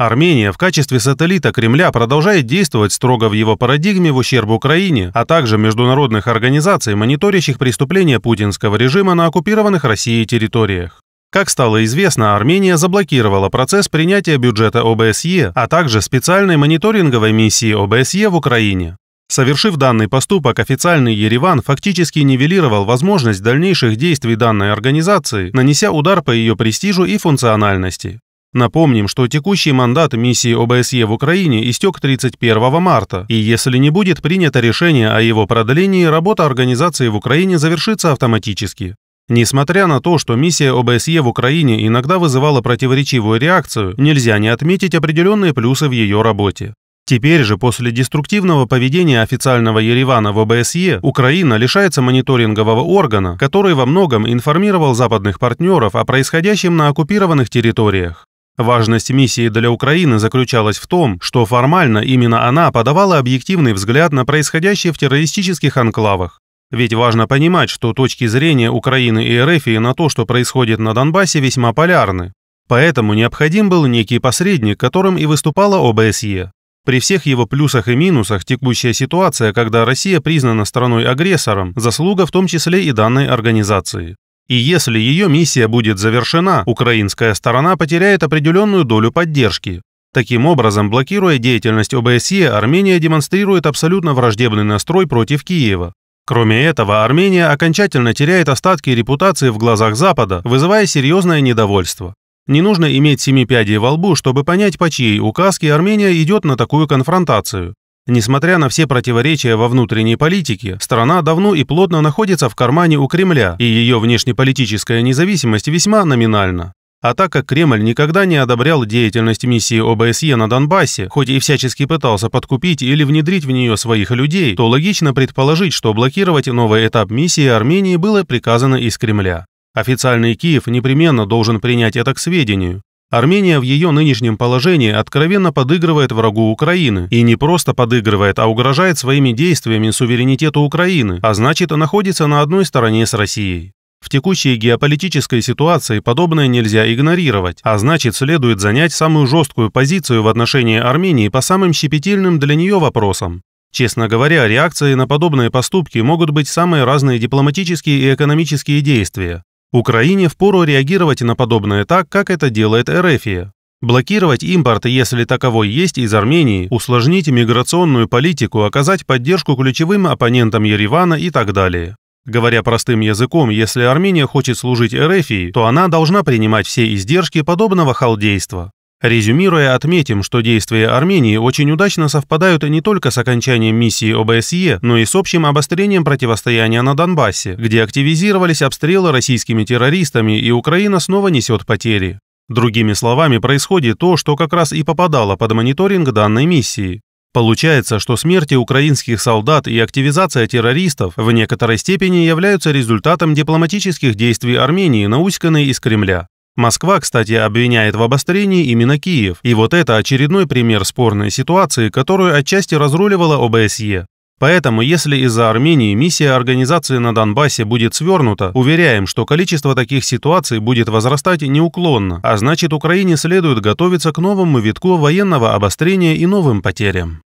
Армения в качестве сателлита Кремля продолжает действовать строго в его парадигме в ущерб Украине, а также международных организаций, мониторящих преступления путинского режима на оккупированных Россией территориях. Как стало известно, Армения заблокировала процесс принятия бюджета ОБСЕ, а также специальной мониторинговой миссии ОБСЕ в Украине. Совершив данный поступок, официальный Ереван фактически нивелировал возможность дальнейших действий данной организации, нанеся удар по ее престижу и функциональности. Напомним, что текущий мандат миссии ОБСЕ в Украине истек 31 марта, и если не будет принято решение о его продлении, работа организации в Украине завершится автоматически. Несмотря на то, что миссия ОБСЕ в Украине иногда вызывала противоречивую реакцию, нельзя не отметить определенные плюсы в ее работе. Теперь же, после деструктивного поведения официального Еревана в ОБСЕ, Украина лишается мониторингового органа, который во многом информировал западных партнеров о происходящем на оккупированных территориях. Важность миссии для Украины заключалась в том, что формально именно она подавала объективный взгляд на происходящее в террористических анклавах. Ведь важно понимать, что точки зрения Украины и РФ на то, что происходит на Донбассе, весьма полярны. Поэтому необходим был некий посредник, которым и выступала ОБСЕ. При всех его плюсах и минусах текущая ситуация, когда Россия признана страной-агрессором, заслуга в том числе и данной организации. И если ее миссия будет завершена, украинская сторона потеряет определенную долю поддержки. Таким образом, блокируя деятельность ОБСЕ, Армения демонстрирует абсолютно враждебный настрой против Киева. Кроме этого, Армения окончательно теряет остатки репутации в глазах Запада, вызывая серьезное недовольство. Не нужно иметь семи пядей во лбу, чтобы понять, по чьей указке Армения идет на такую конфронтацию. Несмотря на все противоречия во внутренней политике, страна давно и плотно находится в кармане у Кремля, и ее внешнеполитическая независимость весьма номинальна. А так как Кремль никогда не одобрял деятельность миссии ОБСЕ на Донбассе, хоть и всячески пытался подкупить или внедрить в нее своих людей, то логично предположить, что блокировать новый этап миссии Армении было приказано из Кремля. Официальный Киев непременно должен принять это к сведению. Армения в ее нынешнем положении откровенно подыгрывает врагу Украины. И не просто подыгрывает, а угрожает своими действиями суверенитету Украины, а значит, находится на одной стороне с Россией. В текущей геополитической ситуации подобное нельзя игнорировать, а значит следует занять самую жесткую позицию в отношении Армении по самым щепетильным для нее вопросам. Честно говоря, реакции на подобные поступки могут быть самые разные дипломатические и экономические действия. Украине впору реагировать на подобное так, как это делает Эрефия. Блокировать импорт, если таковой есть, из Армении, усложнить миграционную политику, оказать поддержку ключевым оппонентам Еревана и так далее. Говоря простым языком, если Армения хочет служить Эрефии, то она должна принимать все издержки подобного халдейства. Резюмируя, отметим, что действия Армении очень удачно совпадают не только с окончанием миссии ОБСЕ, но и с общим обострением противостояния на Донбассе, где активизировались обстрелы российскими террористами и Украина снова несет потери. Другими словами, происходит то, что как раз и попадало под мониторинг данной миссии. Получается, что смерти украинских солдат и активизация террористов в некоторой степени являются результатом дипломатических действий Армении, науськанной из Кремля. Москва, кстати, обвиняет в обострении именно Киев, и вот это очередной пример спорной ситуации, которую отчасти разруливала ОБСЕ. Поэтому, если из-за Армении миссия организации на Донбассе будет свернута, уверяем, что количество таких ситуаций будет возрастать неуклонно, а значит Украине следует готовиться к новому витку военного обострения и новым потерям.